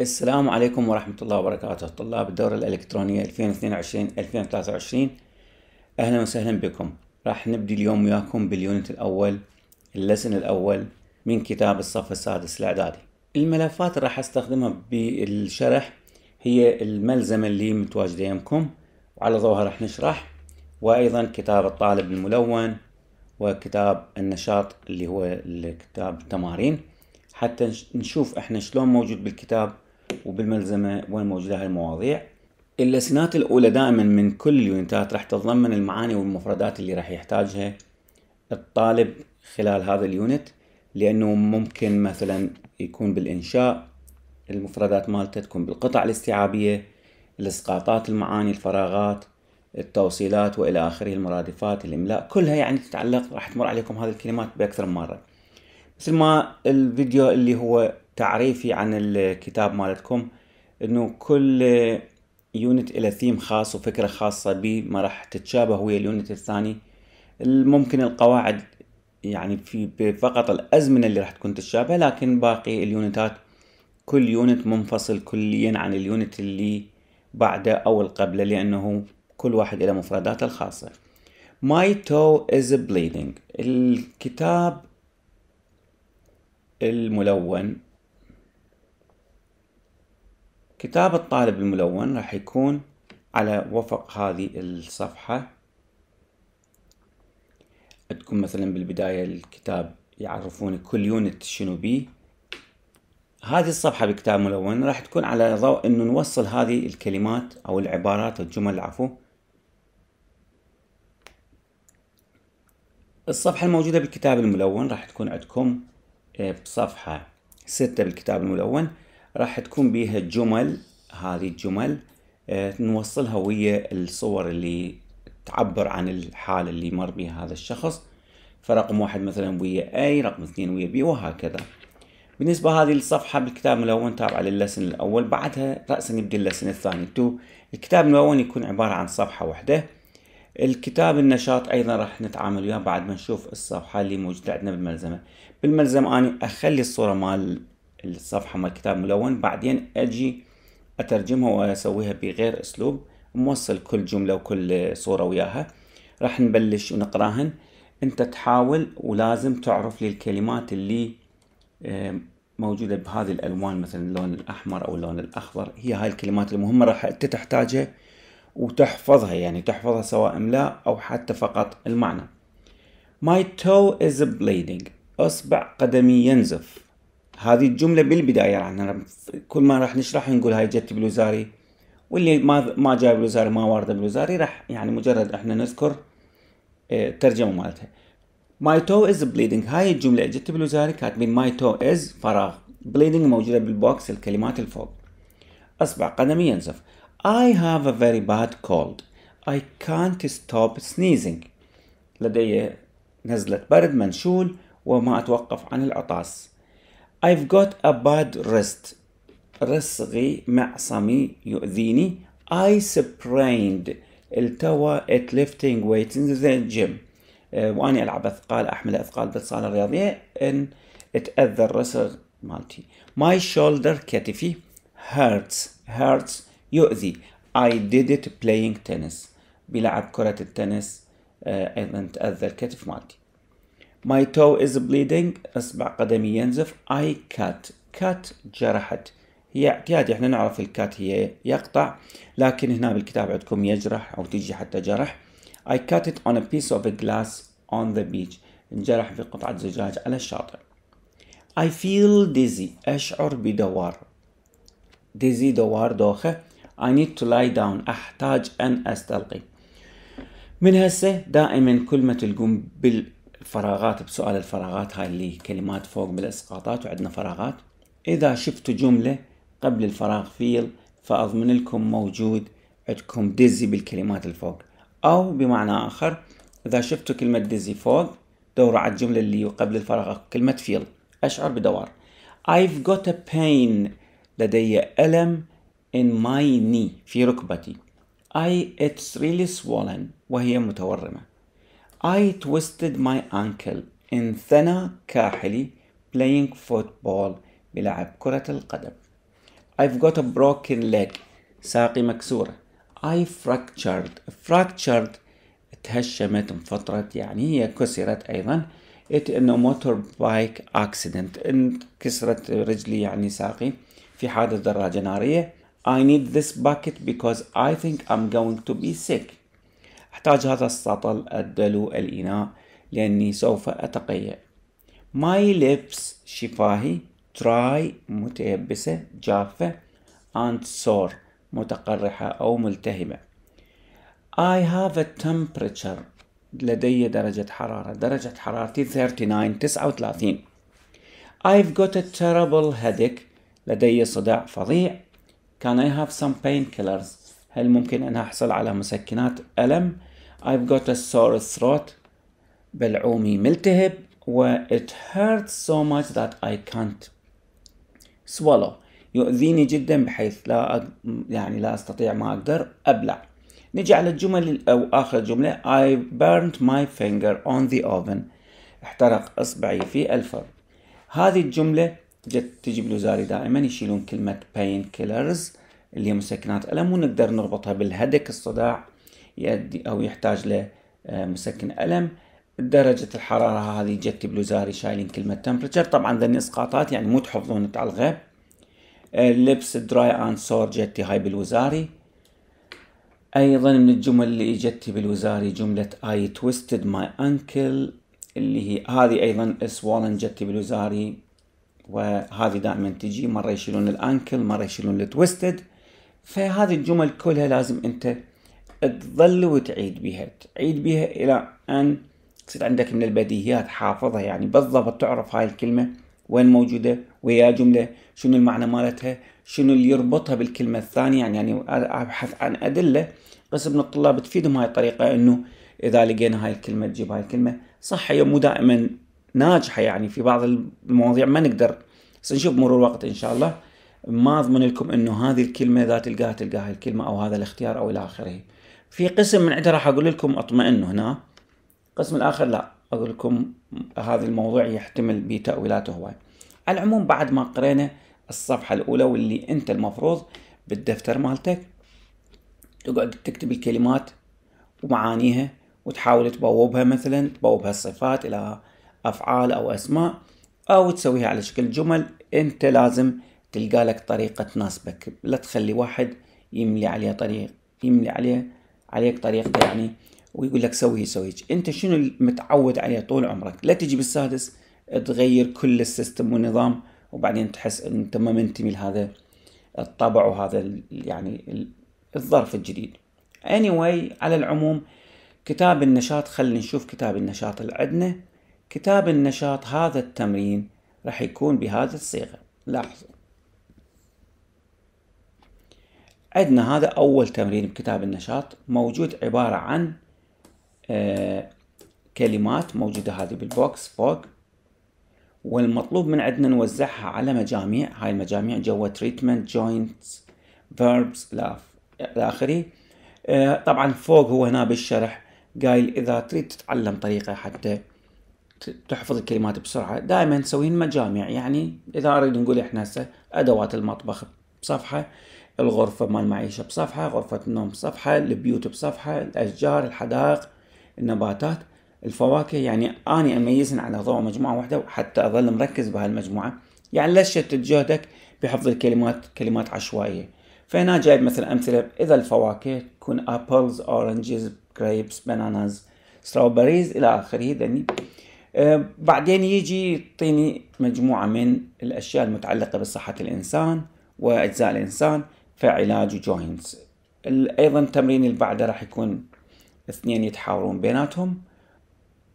السلام عليكم ورحمة الله وبركاته طلاب الدورة الإلكترونية 2022-2023 أهلا وسهلا بكم راح نبدي اليوم وياكم باليونت الأول اللسن الأول من كتاب الصف السادس الإعدادي الملفات اللي راح أستخدمها بالشرح هي الملزمة اللي متواجدة يمكم وعلى ضوها راح نشرح وأيضا كتاب الطالب الملون وكتاب النشاط اللي هو كتاب التمارين حتى نشوف احنا شلون موجود بالكتاب وبالملزمة وين موجودة هالمواضيع اللسنات الأولى دائما من كل اليونتات راح تتضمن المعاني والمفردات اللي راح يحتاجها الطالب خلال هذا اليونت لأنه ممكن مثلا يكون بالإنشاء المفردات مالته تكون بالقطع الاستيعابية الإسقاطات المعاني الفراغات التوصيلات والى اخره المرادفات الاملاء كلها يعني تتعلق راح تمر عليكم هذه الكلمات باكثر من مره مثل ما الفيديو اللي هو تعريفي عن الكتاب مالتكم انه كل يونت إلى ثيم خاص وفكرة خاصة به ما راح تتشابه ويا اليونت الثاني ممكن القواعد يعني في فقط الأزمنة اللي راح تكون تتشابه لكن باقي اليونتات كل يونت منفصل كليا عن اليونت اللي بعده أو قبله لأنه كل واحد له مفرداته الخاصة My toe is bleeding الكتاب الملون كتاب الطالب الملون راح يكون على وفق هذه الصفحة عندكم مثلا بالبداية الكتاب يعرفون كل يونت شنو بيه هذه الصفحة بكتاب ملون راح تكون على ضوء انه نوصل هذه الكلمات او العبارات الجمل العفو الصفحة الموجودة بالكتاب الملون راح تكون عندكم بصفحة آه، ستة بالكتاب الملون راح تكون بيها جمل هذه الجمل آه، نوصلها ويا الصور اللي تعبر عن الحالة اللي مر بها هذا الشخص فرقم واحد مثلا ويا أي رقم اثنين ويا بي وهكذا بالنسبة هذه الصفحة بالكتاب الملون تابعة للسن الأول بعدها رأسا يبدأ اللسن الثاني تو الكتاب الملون يكون عبارة عن صفحة واحدة الكتاب النشاط أيضا راح نتعامل وياه بعد ما نشوف الصفحة اللي موجودة عندنا بالملزمة بالملزمة اني أخلي الصورة مال الصفحة مال كتاب ملون بعدين أجي أترجمها وأسويها بغير أسلوب موصل كل جملة وكل صورة وياها راح نبلش ونقراهن أنت تحاول ولازم تعرف لي الكلمات اللي آه، موجودة بهذه الألوان مثلا اللون الأحمر أو اللون الأخضر هي هاي الكلمات المهمة راح أنت تحتاجها وتحفظها يعني تحفظها سواء املاء أو حتى فقط المعنى My toe is bleeding أصبع قدمي ينزف هذه الجمله بالبدايه يعني كل ما راح نشرح نقول هاي جت بالوزاري واللي ما ما جاي بالوزاري ما وارده بالوزاري راح يعني مجرد احنا نذكر آه، الترجمه مالتها ماي تو از بليدنج هاي الجمله جت بالوزاري كاتبين ماي تو از فراغ بليدنج موجوده بالبوكس الكلمات الفوق اصبع قدمي ينزف I have a very bad cold I can't stop sneezing لدي نزلة برد منشول وما أتوقف عن العطاس I've got a bad wrist رصغي معصمي يؤذيني I sprained التوى at lifting weights in the gym وأني ألعب أثقال أحمل أثقال بالصالة الرياضية إن اتأذى الرصغ مالتي My shoulder كتفي hurts hurts يؤذي I did it playing tennis بلعب كرة التنس أيضا تأذى الكتف مالتي My toe is bleeding إصبع قدمي ينزف I cut cut جرحت هي اعتيادي احنا نعرف الكات هي يقطع لكن هنا بالكتاب عندكم يجرح أو تيجي حتى جرح I cut it on a piece of glass on the beach انجرح في قطعة زجاج على الشاطئ I feel dizzy أشعر بدوار dizzy دوار دوخة I need to lie down أحتاج أن أستلقي من هسه دائما كلمة تلقون بال الفراغات بسؤال الفراغات هاي اللي كلمات فوق بالاسقاطات وعندنا فراغات اذا شفتوا جمله قبل الفراغ فيل فاضمن لكم موجود عندكم ديزي بالكلمات الفوق او بمعنى اخر اذا شفتوا كلمه ديزي فوق دوروا على الجمله اللي قبل الفراغ كلمه فيل اشعر بدوار I've got a pain لدي ألم in my knee في ركبتي I it's really swollen وهي متورمة I twisted my ankle in ثنا كاحلي playing football بلعب كرة القدم I've got a broken leg ساقي مكسورة I fractured fractured تهشمت انفطرت يعني هي كسرت أيضا it in a motorbike accident انكسرت رجلي يعني ساقي في حادث دراجة نارية I need this bucket because I think I'm going to be sick أحتاج هذا السطل الدلو الإناء لأني سوف أتقيأ my lips شفاهي dry متيبسة جافة and sore متقرحة أو ملتهبة I have a temperature لدي درجة حرارة درجة حرارتي 39 39 I've got a terrible headache لدي صداع فظيع Can I have some painkillers هل ممكن أن أحصل على مسكنات ألم I've got a sore throat بلعومي ملتهب و it hurts so much that I can't swallow يؤذيني جدا بحيث لا يعني لا استطيع ما اقدر ابلع نجي على الجمل او اخر جمله I burned my finger on the oven احترق اصبعي في الفرن هذه الجمله جت تجي بالوزاري دائما يشيلون كلمه pain killers اللي هي مسكنات الم ونقدر نربطها بالهدك الصداع يؤدي أو يحتاج له آه، مسكن ألم درجة الحرارة هذه جت بلوزاري شايلين كلمة تمبرتشر طبعا ذني اسقاطات يعني مو تحفظون على الغيب آه، لبس دراي اند سور جتي هاي بالوزاري ايضا من الجمل اللي اجتي بالوزاري جملة اي توستد ماي انكل اللي هي هذه ايضا سوالن جتي بالوزاري وهذه دائما تجي مرة يشيلون الانكل مرة يشيلون التويستد فهذه الجمل كلها لازم انت تظل وتعيد بها تعيد بها إلى أن تصير عندك من البديهيات حافظها يعني بالضبط تعرف هاي الكلمة وين موجودة ويا جملة شنو المعنى مالتها شنو اللي يربطها بالكلمة الثانية يعني, يعني أبحث عن أدلة قسم من الطلاب تفيدهم هاي الطريقة أنه إذا لقينا هاي الكلمة تجيب هاي الكلمة صح هي مو دائما ناجحة يعني في بعض المواضيع ما نقدر بس نشوف مرور الوقت إن شاء الله ما اضمن لكم انه هذه الكلمه اذا تلقاها تلقاها الكلمه او هذا الاختيار او الى اخره. في قسم من عنده راح اقول لكم اطمئنوا هنا. القسم الاخر لا اقول لكم هذا الموضوع يحتمل بتاويلاته هواي. على العموم بعد ما قرينا الصفحه الاولى واللي انت المفروض بالدفتر مالتك تقعد تكتب الكلمات ومعانيها وتحاول تبوبها مثلا تبوبها الصفات الى افعال او اسماء او تسويها على شكل جمل انت لازم تلقى لك طريقة تناسبك لا تخلي واحد يملي عليه طريق يملي عليه عليك طريقته يعني ويقول لك سوي سويج انت شنو متعود عليه طول عمرك لا تجي بالسادس تغير كل السيستم والنظام وبعدين تحس ان انت ما منتمي لهذا الطبع وهذا يعني الظرف الجديد anyway على العموم كتاب النشاط خلينا نشوف كتاب النشاط اللي عندنا كتاب النشاط هذا التمرين راح يكون بهذه الصيغة لاحظوا عندنا هذا أول تمرين بكتاب النشاط موجود عبارة عن آه، كلمات موجودة هذه بالبوكس فوق والمطلوب من عندنا نوزعها على مجاميع هاي المجاميع جوا تريتمنت جوينتس فيربس إلى آخره آه، طبعا فوق هو هنا بالشرح قايل إذا تريد تتعلم طريقة حتى تحفظ الكلمات بسرعة دائما تسوين مجاميع يعني إذا أريد نقول إحنا هسه أدوات المطبخ بصفحة الغرفة مال المعيشة بصفحة غرفة النوم بصفحة البيوت بصفحة الأشجار الحدائق النباتات الفواكه يعني أني أميزن على ضوء مجموعة واحدة حتى أظل مركز بهالمجموعة يعني لا تشتت جهدك بحفظ الكلمات كلمات عشوائية فهنا جايب مثلا أمثلة إذا الفواكه تكون أبلز أورنجز جريبس بناناز ستروبريز إلى آخره ذني آه، بعدين يجي يعطيني مجموعة من الأشياء المتعلقة بصحة الإنسان وأجزاء الإنسان فعلاج وجوينتس ايضا التمرين اللي بعده راح يكون اثنين يتحاورون بيناتهم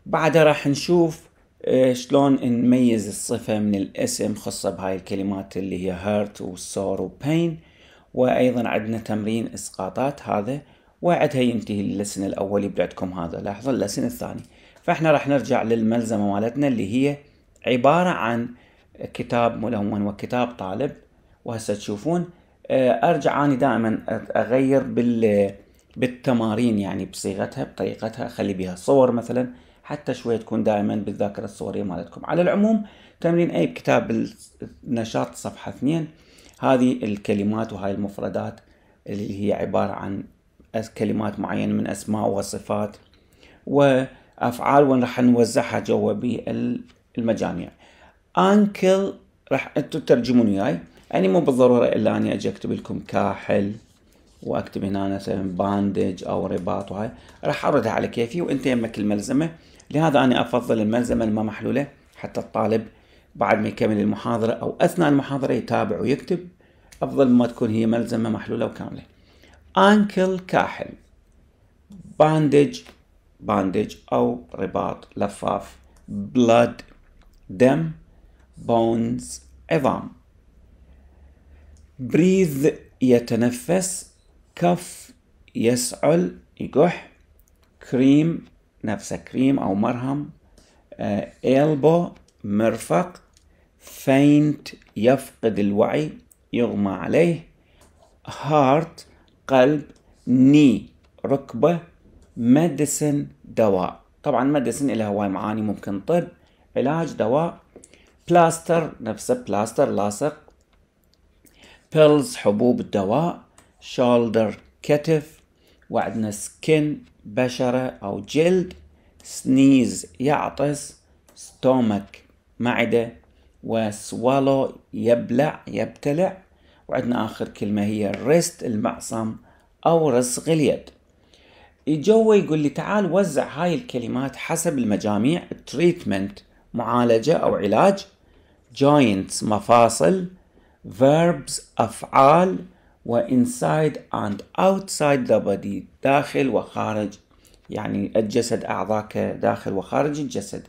بعدها راح نشوف آه، شلون نميز الصفة من الاسم خاصة بهاي الكلمات اللي هي هيرت وسور وبين وأيضا عندنا تمرين إسقاطات هذا وعدها ينتهي اللسن الاول يبعدكم هذا لاحظوا اللسن الثاني فإحنا راح نرجع للملزمة مالتنا اللي هي عبارة عن كتاب ملون وكتاب طالب وهسه تشوفون آه، ارجع اني دائما اغير بال بالتمارين يعني بصيغتها بطريقتها اخلي بها صور مثلا حتى شويه تكون دائما بالذاكره الصوريه مالتكم على العموم تمرين اي بكتاب النشاط صفحه 2 هذه الكلمات وهاي المفردات اللي هي عباره عن كلمات معينه من اسماء وصفات وافعال راح نوزعها جوا بالمجاميع انكل راح انتم تترجمون وياي يعني مو بالضرورة إلا أني أجي أكتب لكم كاحل وأكتب هنا مثلا باندج أو رباط وهاي راح أردها على كيفي وأنت يمك الملزمة لهذا أنا أفضل الملزمة الما محلولة حتى الطالب بعد ما يكمل المحاضرة أو أثناء المحاضرة يتابع ويكتب أفضل ما تكون هي ملزمة محلولة وكاملة أنكل كاحل باندج باندج أو رباط لفاف blood دم بونز عظام بريذ يتنفس كف يسعل يقح كريم نفسه كريم أو مرهم إلبو آه، مرفق فينت يفقد الوعي يغمى عليه هارت قلب ني ركبة مدسن دواء طبعا مدسن إلى هواي معاني ممكن طب علاج دواء بلاستر نفسه بلاستر لاصق بيلز حبوب الدواء شولدر كتف وعندنا سكن بشرة أو جلد سنيز يعطس ستومك معدة وسوالو يبلع يبتلع وعندنا آخر كلمة هي الريست المعصم أو رسغ اليد يجوا يقول لي تعال وزع هاي الكلمات حسب المجاميع تريتمنت معالجة أو علاج جوينتس مفاصل verbs أفعال و inside and outside the body داخل وخارج يعني الجسد أعضاك داخل وخارج الجسد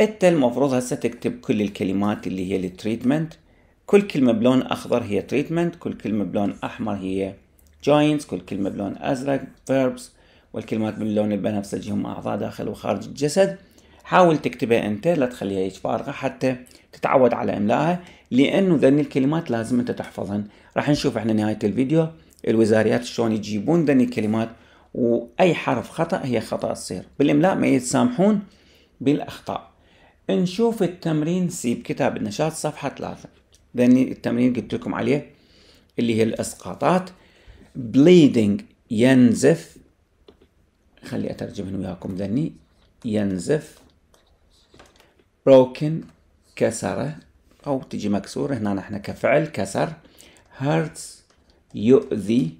أنت المفروض هسه تكتب كل الكلمات اللي هي التريتمنت كل كلمة بلون أخضر هي تريتمنت كل كلمة بلون أحمر هي joints كل كلمة بلون أزرق verbs والكلمات باللون البنفسجي هم أعضاء داخل وخارج الجسد حاول تكتبها انت لا تخليها هيك فارغه حتى تتعود على املائها لانه ذني الكلمات لازم انت تحفظهن راح نشوف احنا نهايه الفيديو الوزاريات شلون يجيبون ذني الكلمات واي حرف خطا هي خطا تصير بالاملاء ما يتسامحون بالاخطاء نشوف التمرين سي بكتاب النشاط صفحه 3 ذني التمرين قلت لكم عليه اللي هي الاسقاطات bleeding ينزف خلي اترجمهن وياكم ذني ينزف broken كسره أو تجي مكسور هنا نحن كفعل كسر hurts يؤذي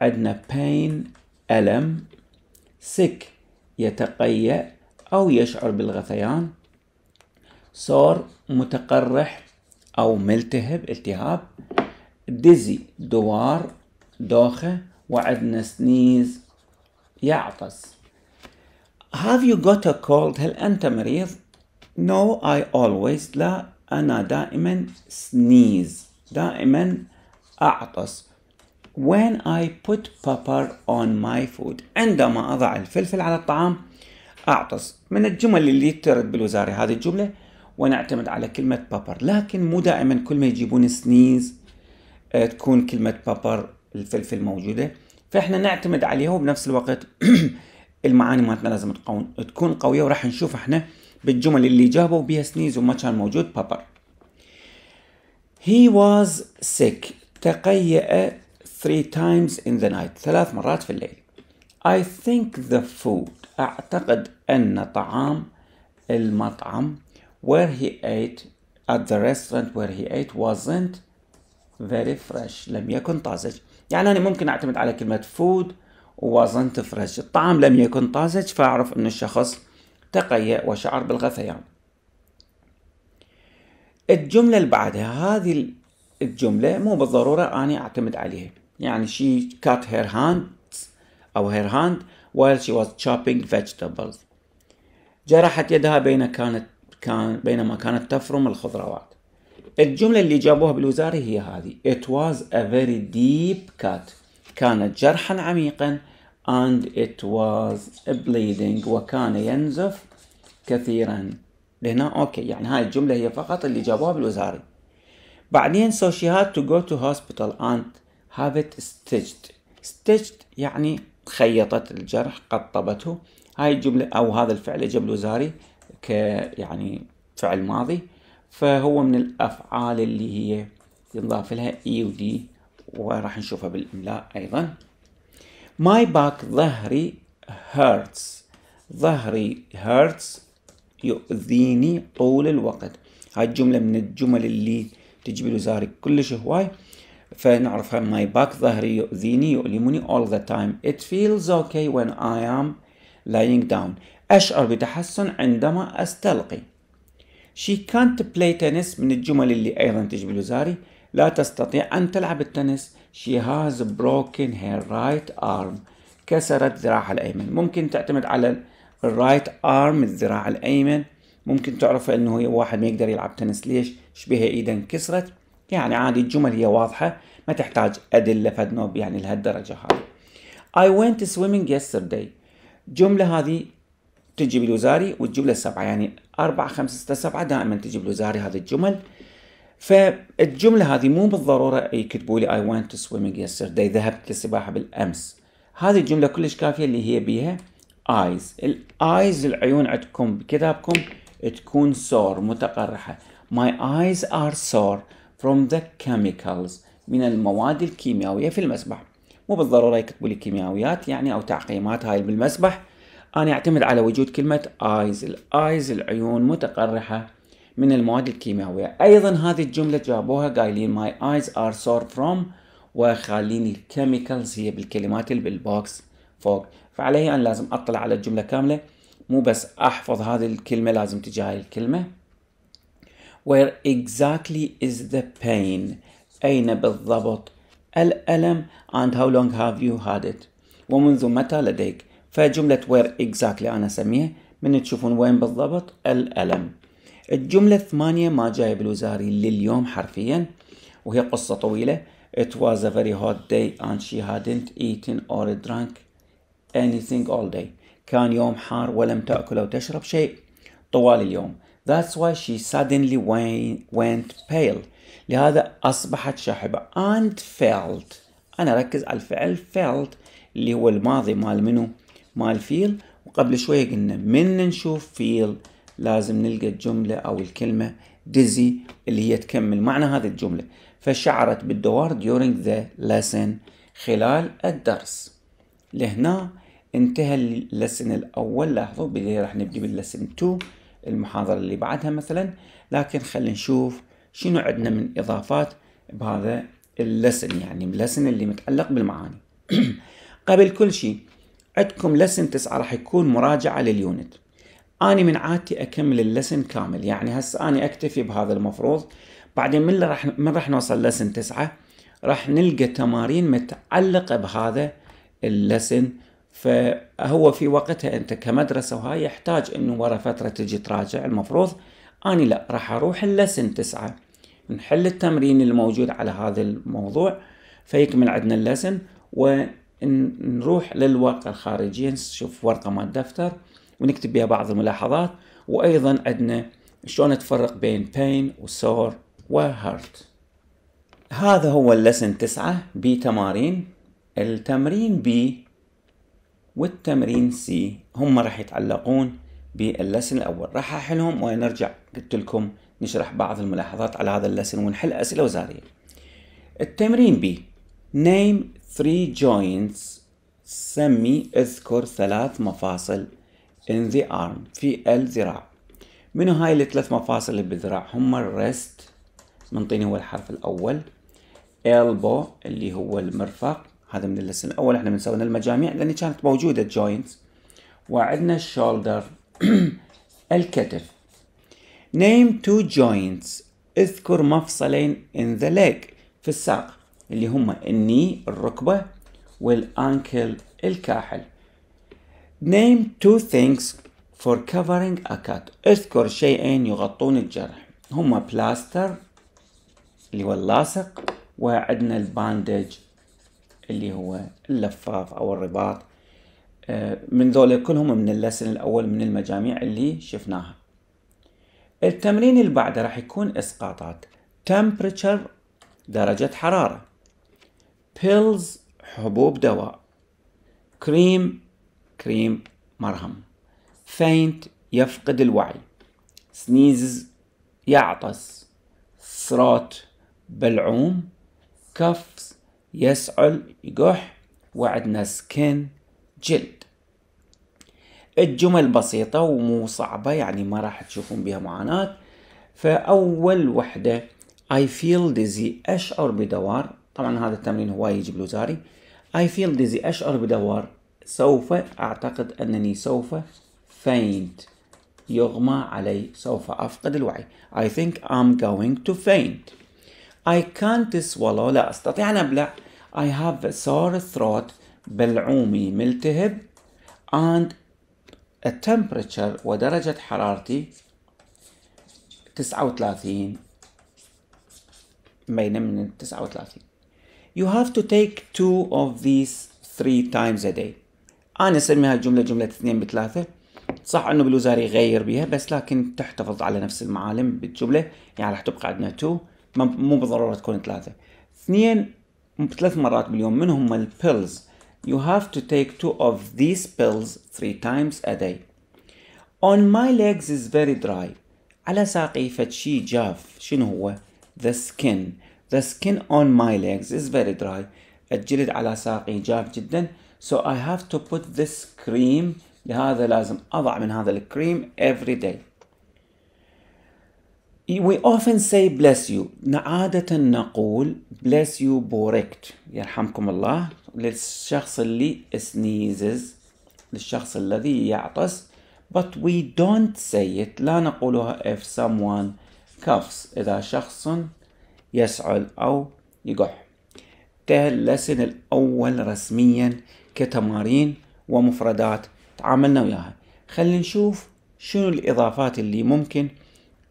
عندنا pain ألم sick يتقيأ أو يشعر بالغثيان sore متقرح أو ملتهب التهاب dizzy دوار دوخة وعندنا sneeze يعطس Have you got a cold؟ هل أنت مريض؟ No I always لا أنا دائما sneeze دائما أعطس When I put pepper on my food عندما أضع الفلفل على الطعام أعطس من الجمل اللي ترد بالوزارة هذه الجملة ونعتمد على كلمة بابر لكن مو دائما كل ما يجيبون سنيز آه، تكون كلمة بابر الفلفل موجودة فإحنا نعتمد عليها وبنفس الوقت المعاني مالتنا لازم تكون قوية وراح نشوف إحنا بالجمل اللي جابوا بها سنيز وما كان موجود بابر He was sick تقيأ three times in the night ثلاث مرات في الليل I think the food أعتقد أن طعام المطعم where he ate at the restaurant where he ate wasn't very fresh لم يكن طازج يعني أنا ممكن أعتمد على كلمة food wasn't fresh الطعام لم يكن طازج فأعرف أن الشخص تقي وشعر بالغثيان الجملة اللي بعدها هذه الجملة مو بالضرورة أنا أعتمد عليها يعني she cut her hand أو her hand while she was chopping vegetables جرحت يدها بين كانت كان بينما كانت تفرم الخضروات الجملة اللي جابوها بالوزارة هي هذه It was a very deep cut كانت جرحا عميقا and it was bleeding وكان ينزف كثيرا لهنا اوكي يعني هاي الجملة هي فقط اللي جابوها بالوزاري بعدين so she had to go to hospital and have it stitched stitched يعني خيطت الجرح قطبته هاي الجملة او هذا الفعل جاب بالوزاري ك يعني فعل ماضي فهو من الافعال اللي هي ينضاف لها اي e ودي وراح نشوفها بالاملاء ايضا My back ظهري hurts ظهري hurts يؤذيني طول الوقت هاي الجملة من الجمل اللي تجبل وزاري كلش هواي فنعرفها my back ظهري يؤذيني يؤلمني all the time it feels okay when I am lying down أشعر بتحسن عندما أستلقي she can't play tennis من الجمل اللي أيضا تجبل وزاري لا تستطيع أن تلعب التنس she has broken her right arm كسرت ذراعها الأيمن ممكن تعتمد على الرايت ارم الذراع الأيمن ممكن تعرف انه هي واحد ما يقدر يلعب تنس ليش شبيها إيدا انكسرت يعني عادي الجمل هي واضحة ما تحتاج أدلة فدنوب يعني لهالدرجة هاي I went swimming yesterday الجملة هذه تجي بالوزاري والجملة السبعة يعني أربعة خمسة ستة سبعة دائما تجي بالوزاري هذه الجمل فالجملة هذه مو بالضرورة يكتبوا لي I went to swimming yesterday ذهبت للسباحة بالأمس هذه الجملة كلش كافية اللي هي بيها ايز الايز العيون عندكم بكتابكم تكون سور متقرحة my eyes are سور from the chemicals من المواد الكيميائية في المسبح مو بالضرورة يكتبوا لي كيميائيات يعني أو تعقيمات هاي بالمسبح أنا أعتمد على وجود كلمة ايز الأيز العيون متقرحة من المواد الكيميائية أيضا هذه الجملة جابوها قايلين ماي ايز ار سور فروم وخالين الكيميكالز هي بالكلمات اللي بالبوكس فوق فعليه أنا لازم أطلع على الجملة كاملة مو بس أحفظ هذه الكلمة لازم تجاهل الكلمة Where exactly is the pain أين بالضبط الألم and how long have you had it ومنذ متى لديك فجملة where exactly أنا أسميها من تشوفون وين بالضبط الألم الجملة الثمانية ما جايب الوزاري لليوم حرفيا وهي قصة طويلة It was a very hot day and she hadn't eaten or drank anything all day كان يوم حار ولم تأكل أو تشرب شيء طوال اليوم That's why she suddenly went pale لهذا أصبحت شاحبة and felt أنا أركز على الفعل felt اللي هو الماضي مال منو مال فيل وقبل شوية قلنا من نشوف feel لازم نلقى الجملة أو الكلمة dizzy اللي هي تكمل معنى هذه الجملة فشعرت بالدوار during the lesson خلال الدرس لهنا انتهى اللسن الأول لاحظوا بدي راح نبدي باللسن 2 المحاضرة اللي بعدها مثلا لكن خلينا نشوف شنو عندنا من إضافات بهذا اللسن يعني اللسن اللي متعلق بالمعاني قبل كل شيء عندكم لسن 9 راح يكون مراجعة لليونت اني من عادتي أكمل اللسن كامل يعني هسه اني أكتفي بهذا المفروض بعدين من راح من راح نوصل لسن تسعة راح نلقى تمارين متعلقة بهذا اللسن فهو في وقتها أنت كمدرسة وهاي يحتاج أنه ورا فترة تجي تراجع المفروض اني لا راح أروح اللسن تسعة نحل التمرين الموجود على هذا الموضوع فيكمل عندنا اللسن ونروح للورقة الخارجية نشوف ورقة مال دفتر ونكتب بها بعض الملاحظات وايضا عندنا شلون نتفرق بين pain وسور وهارت هذا هو اللسن تسعة بتمارين التمرين بي والتمرين سي هم راح يتعلقون باللسن الاول راح احلهم ونرجع قلت لكم نشرح بعض الملاحظات على هذا اللسن ونحل اسئله وزاريه التمرين بي name three joints سمي اذكر ثلاث مفاصل in the arm في الذراع منو هاي الثلاث مفاصل اللي بالذراع هم الريست منطيني هو الحرف الاول elbow اللي هو المرفق هذا من اللسن الاول احنا بنسوي المجاميع لان كانت موجوده الجوينتس وعندنا الشولدر الكتف name two joints اذكر مفصلين in the leg في الساق اللي هما الني الركبه والانكل الكاحل name two things for covering a cut اذكر شيئين يغطون الجرح هما بلاستر اللي هو اللاصق وعندنا الباندج اللي هو اللفاف او الرباط آه، من ذول كلهم من اللسن الاول من المجاميع اللي شفناها التمرين اللي بعده راح يكون اسقاطات temperature درجة حرارة pills حبوب دواء cream كريم مرهم فينت يفقد الوعي سنيزز يعطس صراط بلعوم كفز يسعل يقح وعدنا سكن جلد الجمل بسيطة ومو صعبة يعني ما راح تشوفون بها معاناة فأول وحدة I feel dizzy أشعر بدوار طبعا هذا التمرين هواي يجيب لوزاري I feel dizzy أشعر بدوار سوف أعتقد أنني سوف faint يغمى علي سوف أفقد الوعي I think I'm going to faint I can't swallow لا أستطيع أن أبلع I have a sore throat بلعومي ملتهب and a temperature ودرجة حرارتي 39 بين من 39 You have to take two of these three times a day انا اسمي هاي الجمله جمله اثنين بثلاثه صح انه بالوزاري يغير بيها بس لكن تحتفظ على نفس المعالم بالجمله يعني راح تبقى عندنا 2 مو بالضروره تكون ثلاثه اثنين ثلاث مرات باليوم من هم البيلز you have to take two of these pills three times a day on my legs is very dry على ساقي فتشي جاف شنو هو the skin the skin on my legs is very dry الجلد على ساقي جاف جدا So I have to put this cream لهذا لازم أضع من هذا الكريم every day. We often say bless you. عادة نقول bless you بوركت يرحمكم الله للشخص اللي sneezes للشخص الذي يعطس but we don't say it لا نقولها if someone coughs إذا شخص يسعل أو يقح ده اللسن الأول رسميا كتمارين ومفردات تعاملنا وياها خلينا نشوف شنو الإضافات اللي ممكن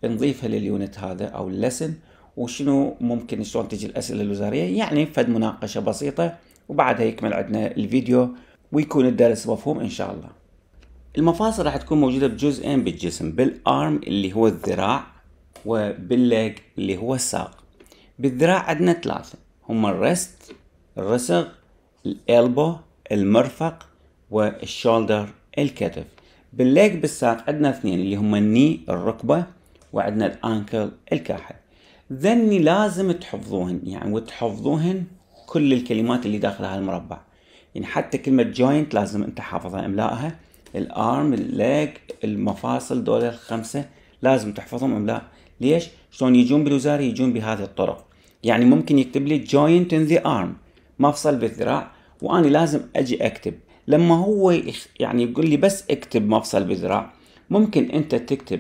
نضيفها لليونت هذا أو اللسن وشنو ممكن شلون تجي الأسئلة الوزارية يعني فد مناقشة بسيطة وبعدها يكمل عندنا الفيديو ويكون الدرس مفهوم إن شاء الله المفاصل راح تكون موجودة بجزئين بالجسم بالأرم اللي هو الذراع وبالليج اللي هو الساق بالذراع عندنا ثلاثة هم الرست الرسغ الالبو المرفق والشولدر الكتف بالليج بالساق عندنا اثنين اللي هم الني الركبة وعندنا الانكل الكاحل ذني لازم تحفظوهن يعني وتحفظوهن كل الكلمات اللي داخل هالمربع يعني حتى كلمة جوينت لازم انت حافظها املائها الارم الليج المفاصل دول الخمسة لازم تحفظهم املاء ليش؟ شلون يجون بالوزارة يجون بهذه الطرق يعني ممكن يكتب لي جوينت ان ذا ارم مفصل بالذراع واني لازم اجي اكتب لما هو يعني يقول لي بس اكتب مفصل بذراع ممكن انت تكتب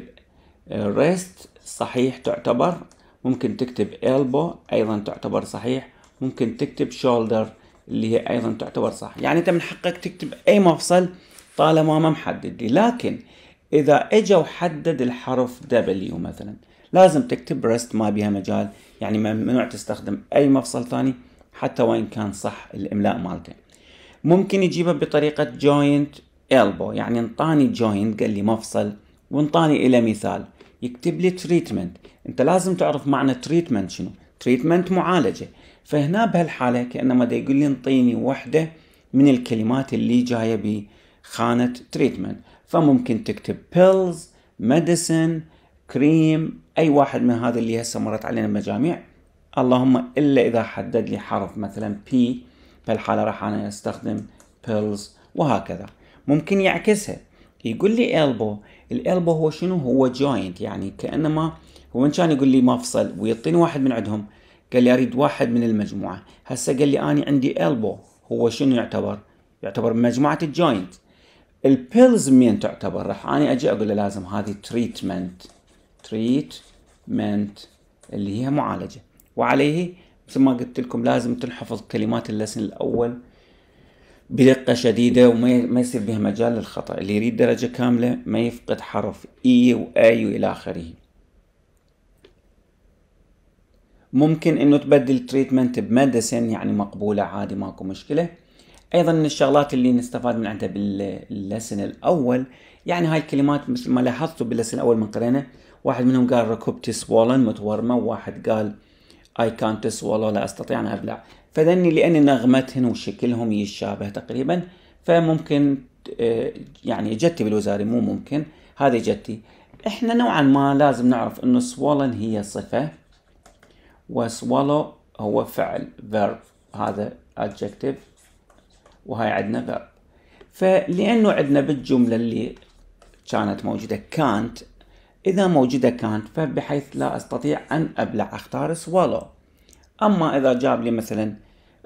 ريست صحيح تعتبر ممكن تكتب البو ايضا تعتبر صحيح ممكن تكتب شولدر اللي هي ايضا تعتبر صح يعني انت من حقك تكتب اي مفصل طالما ما محدد لي لكن اذا اجى وحدد الحرف دبليو مثلا لازم تكتب ريست ما بها مجال يعني ممنوع تستخدم اي مفصل ثاني حتى وإن كان صح الإملاء مالته ممكن يجيبها بطريقة جوينت إلبو يعني انطاني جوينت قال لي مفصل وانطاني إلى مثال يكتب لي تريتمنت انت لازم تعرف معنى تريتمنت شنو تريتمنت معالجة فهنا بهالحالة كأنما دا يقول لي انطيني وحدة من الكلمات اللي جاية بخانة تريتمنت فممكن تكتب pills medicine كريم أي واحد من هذا اللي هسه مرت علينا مجاميع اللهم إلا إذا حدد لي حرف مثلا P بهالحالة راح أنا أستخدم بيلز وهكذا ممكن يعكسها يقول لي البو الالبو هو شنو هو جوينت يعني كأنما هو من كان يقول لي مفصل ويعطيني واحد من عندهم قال لي أريد واحد من المجموعة هسه قال لي أنا عندي البو هو شنو يعتبر يعتبر من مجموعة الجوينت البيلز مين تعتبر راح أنا أجي أقول له لازم هذه تريتمنت تريتمنت اللي هي معالجة وعليه مثل ما قلت لكم لازم تنحفظ كلمات اللسن الأول بدقة شديدة وما يصير بها مجال للخطأ اللي يريد درجة كاملة ما يفقد حرف إي e وآي وإلى آخره ممكن انه تبدل تريتمنت بمدسن يعني مقبولة عادي ماكو مشكلة ايضا من الشغلات اللي نستفاد من عندها باللسن الاول يعني هاي الكلمات مثل ما لاحظتوا باللسن الاول من قرينا واحد منهم قال ركبتي سوالن متورمة وواحد قال اي كانت swallow لا استطيع ان ابلع فذني لان نغمتهن وشكلهم يتشابه تقريبا فممكن آه، يعني جتي بالوزاري مو ممكن هذه جتي احنا نوعا ما لازم نعرف انه swallow هي صفة وسوالو هو فعل verb هذا adjective وهاي عندنا verb فلانه عندنا بالجملة اللي كانت موجودة كانت إذا موجودة كانت فبحيث لا أستطيع أن أبلع أختار سوالو أما إذا جاب لي مثلا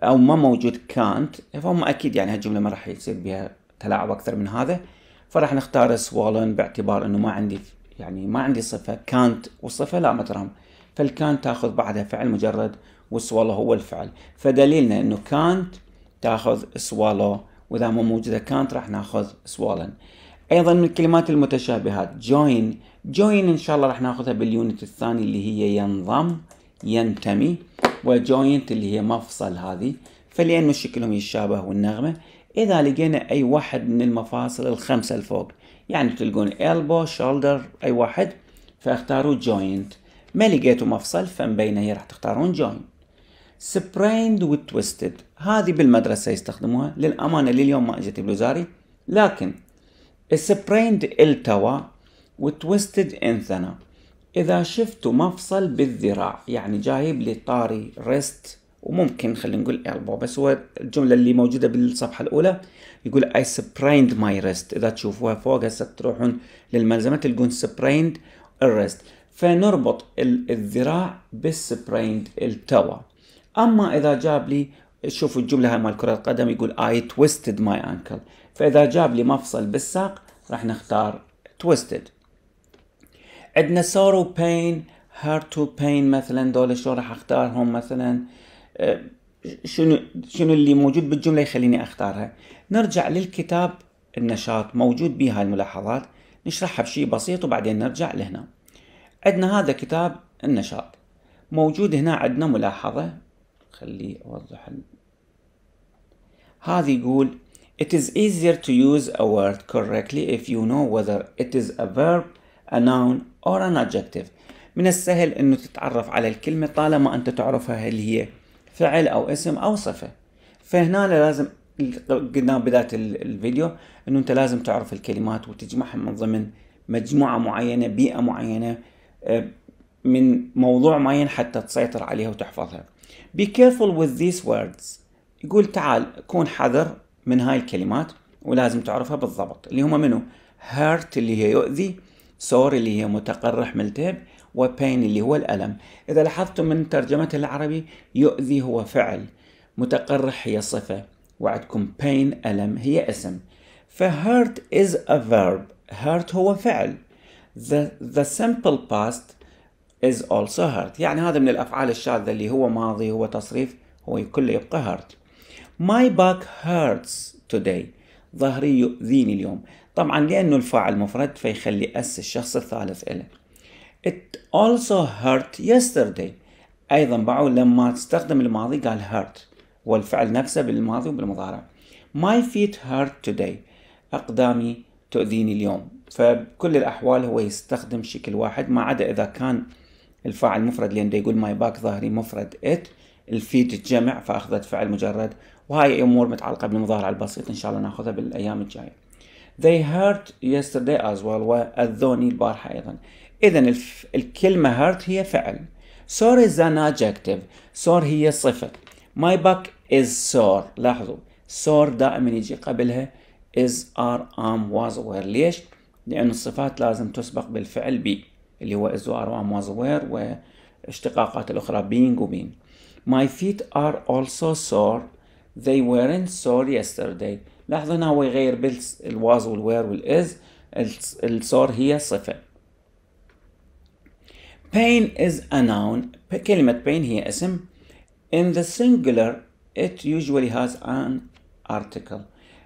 أو ما موجود كانت فهم أكيد يعني هالجملة ما راح يصير بها تلاعب أكثر من هذا فراح نختار سوالو باعتبار أنه ما عندي يعني ما عندي صفة كانت وصفة لا مترهم فالكان تاخذ بعدها فعل مجرد والسوالو هو الفعل فدليلنا انه كانت تاخذ سوالو واذا مو موجوده كانت راح ناخذ سوالن ايضا من الكلمات المتشابهات join join ان شاء الله راح ناخذها باليونت الثاني اللي هي ينضم ينتمي وجوينت اللي هي مفصل هذه فلانه شكلهم يتشابه والنغمه اذا لقينا اي واحد من المفاصل الخمسه الفوق يعني تلقون elbow shoulder اي واحد فاختاروا joint ما لقيتوا مفصل فمن بينه هي راح تختارون join sprained وتويستد هذه بالمدرسة يستخدموها للأمانة لليوم ما أجت بلوزاري لكن سبريند التوى وتوستد انثنى إذا شفتوا مفصل بالذراع يعني جايب لي طاري ريست وممكن خلينا نقول البو بس هو الجمله اللي موجوده بالصفحه الاولى يقول اي سبريند ماي ريست اذا تشوفوها فوق هسه تروحون للملزمه تلقون سبريند الريست فنربط الذراع بالسبريند التوى اما اذا جاب لي شوفوا الجمله هاي مال كره القدم يقول اي توستد ماي انكل فإذا جاب لي مفصل بالساق راح نختار twisted عندنا سورو بين هارت تو بين مثلا دول شلون راح اختارهم مثلا آه، شنو شنو اللي موجود بالجمله يخليني اختارها نرجع للكتاب النشاط موجود بها الملاحظات نشرحها بشيء بسيط وبعدين نرجع لهنا عندنا هذا كتاب النشاط موجود هنا عندنا ملاحظه خلي اوضح هذه يقول It is easier to use a word correctly if you know whether it is a verb, a noun or an adjective. من السهل انه تتعرف على الكلمة طالما انت تعرفها هل هي فعل او اسم او صفة. فهنا لازم قلنا بداية الفيديو انه انت لازم تعرف الكلمات وتجمعها من ضمن مجموعة معينة بيئة معينة آه، من موضوع معين حتى تسيطر عليها وتحفظها. Be careful with these words. يقول تعال كون حذر من هاي الكلمات ولازم تعرفها بالضبط اللي هم منو هارت اللي هي يؤذي سور اللي هي متقرح ملتهب وبين اللي هو الألم إذا لاحظتم من ترجمتها العربي يؤذي هو فعل متقرح هي صفة وعندكم pain ألم هي اسم فهارت is a verb هيرت هو فعل the, the simple past is also hurt يعني هذا من الأفعال الشاذة اللي هو ماضي هو تصريف هو كله يبقى هيرت My back hurts today ظهري يؤذيني اليوم طبعا لأنه الفاعل مفرد فيخلي أس الشخص الثالث إله It also hurt yesterday أيضا بعو لما تستخدم الماضي قال hurt والفعل نفسه بالماضي وبالمضارع My feet hurt today أقدامي تؤذيني اليوم فبكل الأحوال هو يستخدم شكل واحد ما عدا إذا كان الفاعل مفرد لأنه يقول my back ظهري مفرد it الفيت جمع فأخذت فعل مجرد وهاي امور متعلقه بالمظاهره البسيطه ان شاء الله ناخذها بالايام الجايه they hurt yesterday as well واذوني البارحه ايضا اذا الكلمه hurt هي فعل sore is an adjective sore هي صفه my back is sore لاحظوا sore دائما يجي قبلها is are am was were ليش لأن الصفات لازم تسبق بالفعل بي اللي هو is are am was were واشتقاقات الأخرى being و being my feet are also sore they weren't sore yesterday لاحظوا هنا هو يغير بالواز الواز والوير والاز الصار هي صفة pain is a noun كلمة pain هي اسم in the singular it usually has an article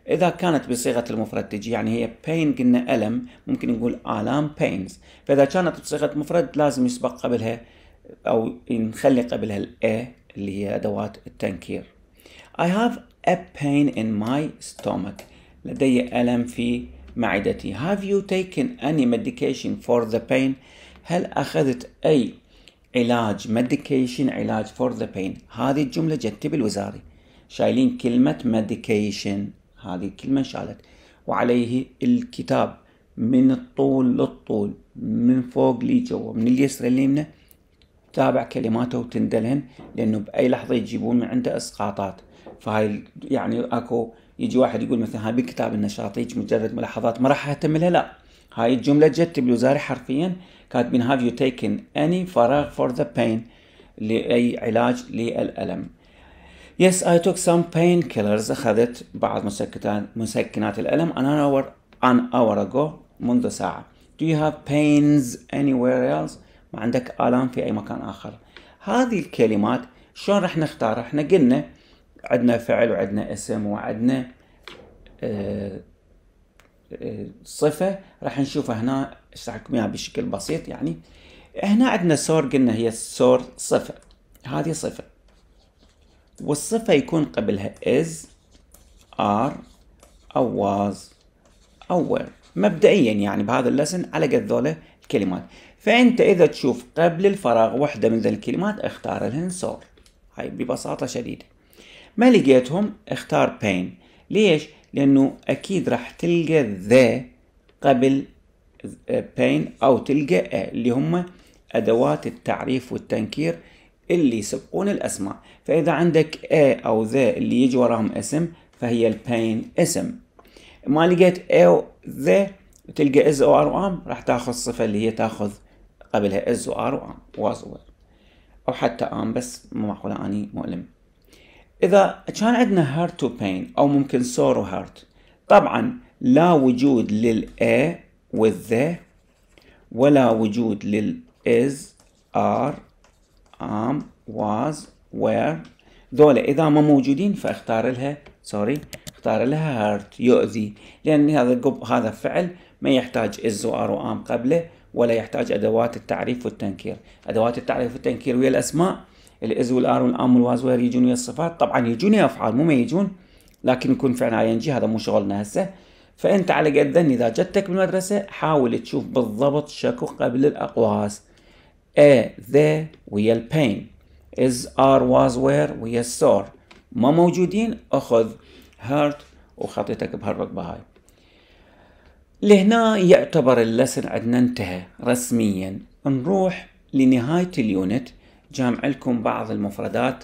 إذا كانت بصيغة المفرد تجي يعني هي pain قلنا ألم ممكن نقول آلام pains فإذا كانت بصيغة مفرد لازم يسبق قبلها أو نخلي قبلها الـ A اللي هي أدوات التنكير I have a pain in my stomach لدي ألم في معدتي Have you taken any medication for the pain هل أخذت أي علاج medication علاج for the pain هذه الجملة جت بالوزاري شايلين كلمة medication هذه الكلمة شالت وعليه الكتاب من الطول للطول من فوق لجوا من اليسرى لليمنى تابع كلماته وتندلهن لأنه بأي لحظة يجيبون من عنده إسقاطات فهاي يعني اكو يجي واحد يقول مثلا هاي بالكتاب النشاط هيك مجرد ملاحظات ما راح اهتم لها لا هاي الجمله جت بالوزاره حرفيا كاتبين هاف يو تيكن اني فراغ فور ذا بين لاي علاج للالم Yes, I took some painkillers. أخذت بعض مسكنات مسكنات الألم an hour an hour ago منذ ساعة. Do you have pains anywhere else? ما عندك آلام في أي مكان آخر. هذه الكلمات شلون راح نختار؟ احنا قلنا عندنا فعل وعندنا اسم وعندنا آه، آه، صفة راح نشوفها هنا اشرح لكم اياها بشكل بسيط يعني هنا عندنا سور قلنا هي سور صفة هذه صفة والصفة يكون قبلها is are أو was أو were مبدئيا يعني بهذا اللسن على قد ذولا الكلمات فأنت إذا تشوف قبل الفراغ وحدة من ذا الكلمات اختار لهن سور هاي ببساطة شديدة ما لقيتهم اختار بين ليش؟ لأنه أكيد راح تلقى ذا قبل بين أو تلقى اللي هم أدوات التعريف والتنكير اللي يسبقون الأسماء فإذا عندك A أو ذا اللي يجي وراهم اسم فهي البين اسم ما لقيت A أو ذا تلقى از او ار وام راح تاخذ صفه اللي هي تاخذ قبلها از وار وام واز او حتى ام بس مو معقوله اني مؤلم إذا كان عندنا هارت تو بين أو ممكن سور وهارت طبعا لا وجود للA the ولا وجود للإز آر ام واز وير ذولا إذا ما موجودين فاختار لها سوري اختار لها هارت يؤذي لأن هذا هذا فعل ما يحتاج إز وآر وآم قبله ولا يحتاج أدوات التعريف والتنكير أدوات التعريف والتنكير ويا الأسماء الاز والار والام والواز وير يجون ويا الصفات طبعا يجوني افعال مو ما يجون لكن يكون فعل اي ان جي هذا مو شغلنا هسه فانت على قد اذا جتك بالمدرسه حاول تشوف بالضبط شكو قبل الاقواس a the ويا البين is are was وير ويا السور ما موجودين اخذ هارت وخطيتك بهالرقبه هاي لهنا يعتبر اللسن عندنا انتهى رسميا نروح لنهايه اليونت جامع لكم بعض المفردات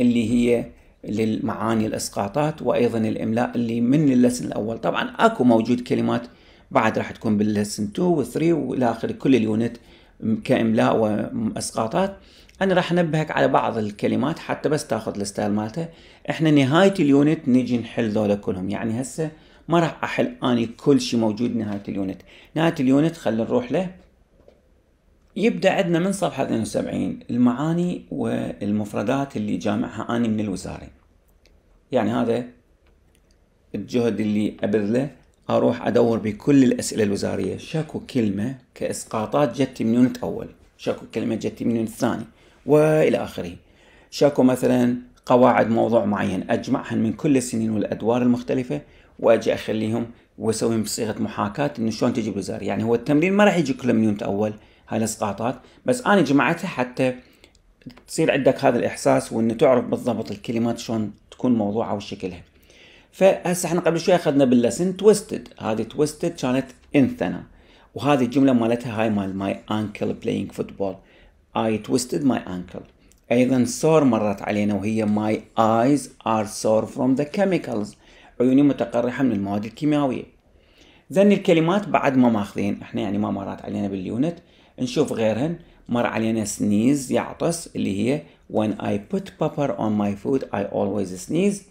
اللي هي للمعاني الاسقاطات وايضا الاملاء اللي من اللسن الاول طبعا اكو موجود كلمات بعد راح تكون باللسن 2 و 3 والى اخره كل اليونت كاملاء واسقاطات انا راح انبهك على بعض الكلمات حتى بس تاخذ الستايل مالته احنا نهايه اليونت نجي نحل ذولا كلهم يعني هسه ما راح احل اني كل شيء موجود نهايه اليونت نهايه اليونت خلينا نروح له يبدا عندنا من صفحه 72 المعاني والمفردات اللي جامعها اني من الوزاري يعني هذا الجهد اللي ابذله اروح ادور بكل الاسئله الوزاريه شكو كلمه كاسقاطات جت من يونت اول، شكو كلمه جت من يونت ثاني والى اخره. شكو مثلا قواعد موضوع معين اجمعهن من كل السنين والادوار المختلفه واجي اخليهم واسويهم بصيغه محاكاه انه شلون تجي الوزاري يعني هو التمرين ما راح يجي كله من يونت اول، هاي الاسقاطات بس انا جمعتها حتى تصير عندك هذا الاحساس وان تعرف بالضبط الكلمات شلون تكون موضوعها وشكلها فهسه احنا قبل شوي اخذنا باللسن تويستد هذه تويستد كانت انثنا وهذه الجمله مالتها هاي مال ماي انكل بلاينج فوتبول اي تويستد ماي انكل ايضا سور مرت علينا وهي ماي ايز ار سور فروم ذا كيميكالز عيوني متقرحه من المواد الكيماويه ذن الكلمات بعد ما ماخذين احنا يعني ما مرات علينا باليونت نشوف غيرهن مر علينا سنيز يعطس اللي هي when I put pepper on my food I always sneeze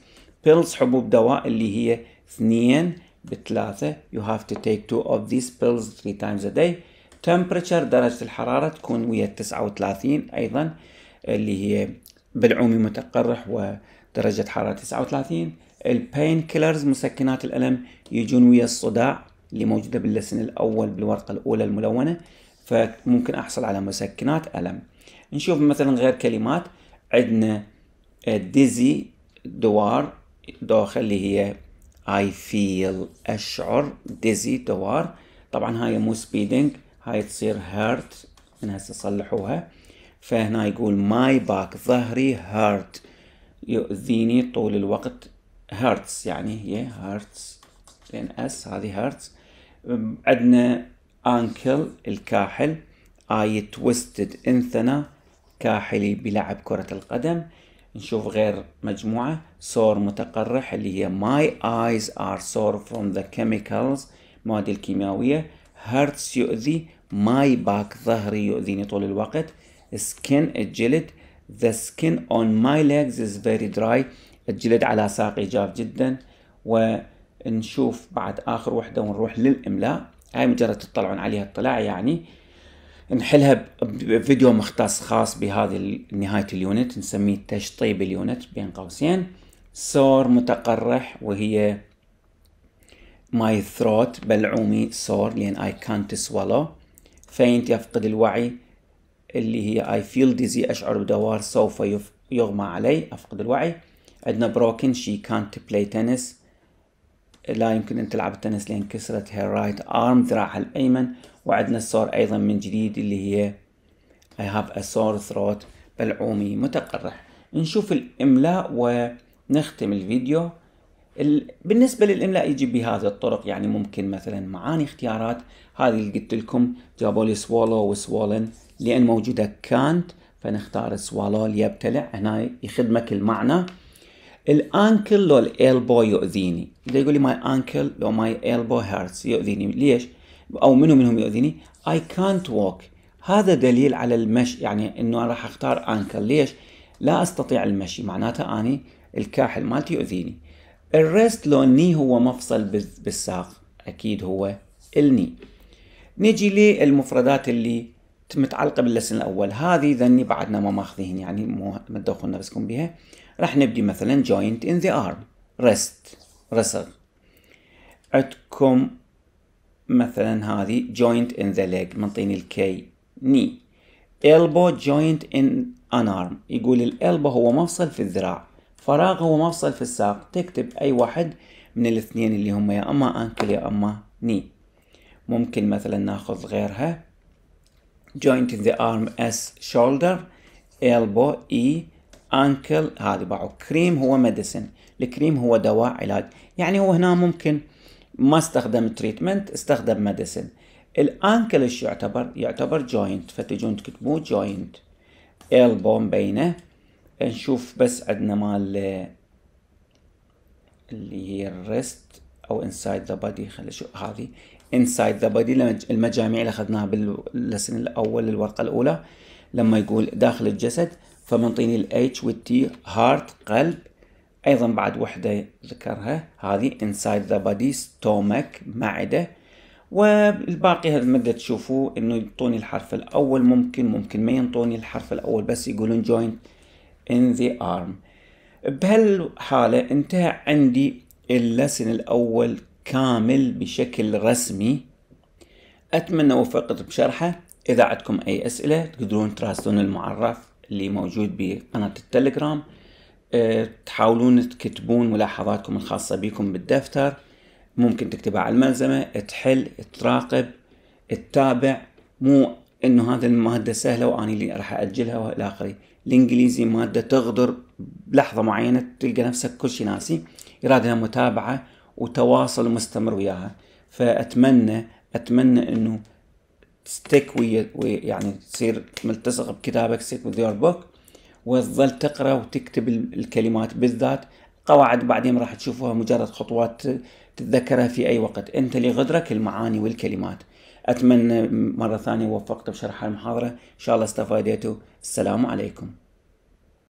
pills حبوب دواء اللي هي اثنين بثلاثة you have to take two of these pills three times a day temperature درجة الحرارة تكون ويا 39 أيضا اللي هي بالعومي متقرح ودرجة حرارة 39 البين كيلرز مسكنات الألم يجون ويا الصداع اللي موجودة باللسن الأول بالورقة الأولى الملونة فممكن احصل على مسكنات الم نشوف مثلا غير كلمات عندنا ديزي دوار دوخه اللي هي اي فيل أشعر ديزي دوار طبعا هاي مو سبيدنج هاي تصير هيرت من هسه صلحوها فهنا يقول ماي باك ظهري هيرت يؤذيني طول الوقت هيرتس يعني هي هيرتس لأن أس هذه هيرتس عندنا أنكل الكاحل آي توستد انثنا كاحلي بلعب كرة القدم نشوف غير مجموعة سور متقرح اللي هي my eyes are sore from the chemicals المواد الكيماوية hurts يؤذي my back ظهري يؤذيني طول الوقت skin الجلد the skin on my legs is very dry الجلد على ساقي جاف جدا ونشوف بعد آخر وحدة ونروح للإملاء هاي مجرد تطلعون عليها اطلاع يعني نحلها بفيديو مختص خاص بهذه نهاية اليونت نسميه تشطيب اليونت بين قوسين سور متقرح وهي ماي ثروت بلعومي سور لأن I can't swallow فينت يفقد الوعي اللي هي I feel dizzy أشعر بدوار سوف يغمى علي أفقد الوعي عندنا broken she can't play tennis لا يمكن ان تلعب التنس لان كسرت هير رايت ارم ذراعها الايمن وعندنا السور ايضا من جديد اللي هي اي هاف ا سور ثروت بلعومي متقرح نشوف الاملاء ونختم الفيديو بالنسبة للإملاء يجي بهذه الطرق يعني ممكن مثلا معاني اختيارات هذه اللي قلت لكم جابوا لي سوالو وسوالن لأن موجودة كانت فنختار سوالو ليبتلع هنا يخدمك المعنى الانكل لو الالبو يؤذيني اللي يقول لي ماي انكل لو ماي البو هيرتس يؤذيني ليش او منو منهم يؤذيني اي كانت ووك هذا دليل على المشي يعني انه انا راح اختار انكل ليش لا استطيع المشي معناته اني الكاحل مالتي يؤذيني الريست لو ني هو مفصل بالساق اكيد هو الني نجي للمفردات اللي متعلقه باللسن الاول هذه ذني بعدنا ما ماخذين يعني مو مدخلنا بسكم بها راح نبدي مثلا joint in the arm rest رسغ عندكم مثلا هذه joint in the leg منطيني الكي ني elbow joint in an arm يقول الالبو هو مفصل في الذراع فراغ هو مفصل في الساق تكتب اي واحد من الاثنين اللي هم يا اما انكل يا اما ني ممكن مثلا ناخذ غيرها joint in the arm as shoulder elbow E انكل هذه باعوا كريم هو ميديسن الكريم هو دواء علاج يعني هو هنا ممكن ما استخدم تريتمنت استخدم ميديسن الانكل ايش يعتبر يعتبر جوينت فتجون تكتبوا جوينت البوم بينه نشوف بس عندنا مال اللي هي الريست او انسايد ذا بادي خلي شو هذه انسايد ذا بادي المجاميع اللي اخذناها باللسن الاول الورقه الاولى لما يقول داخل الجسد فمنطيني الاتش والتي هارت قلب ايضا بعد وحده ذكرها هذه inside the body stomach معده والباقي هذا المدة تشوفوا انه ينطوني الحرف الاول ممكن ممكن ما ينطوني الحرف الاول بس يقولون joint in the arm بهالحالة انتهى عندي اللسن الاول كامل بشكل رسمي اتمنى وفقت بشرحه اذا عندكم اي اسئلة تقدرون تراسلون المعرف اللي موجود بقناة التليجرام آه، تحاولون تكتبون ملاحظاتكم الخاصة بكم بالدفتر ممكن تكتبها على الملزمة تحل تراقب تتابع مو انه هذه المادة سهلة واني اللي راح اجلها والى اخره الانجليزي مادة تغدر بلحظة معينة تلقى نفسك كل شيء ناسي يراد متابعة وتواصل مستمر وياها فاتمنى اتمنى انه stick وي يعني تصير ملتصق بكتابك ستيك وذ يور بوك وتظل تقرا وتكتب الكلمات بالذات قواعد بعدين راح تشوفوها مجرد خطوات تتذكرها في اي وقت انت لغدرك المعاني والكلمات اتمنى مره ثانيه وفقت بشرح المحاضره ان شاء الله استفاديتوا السلام عليكم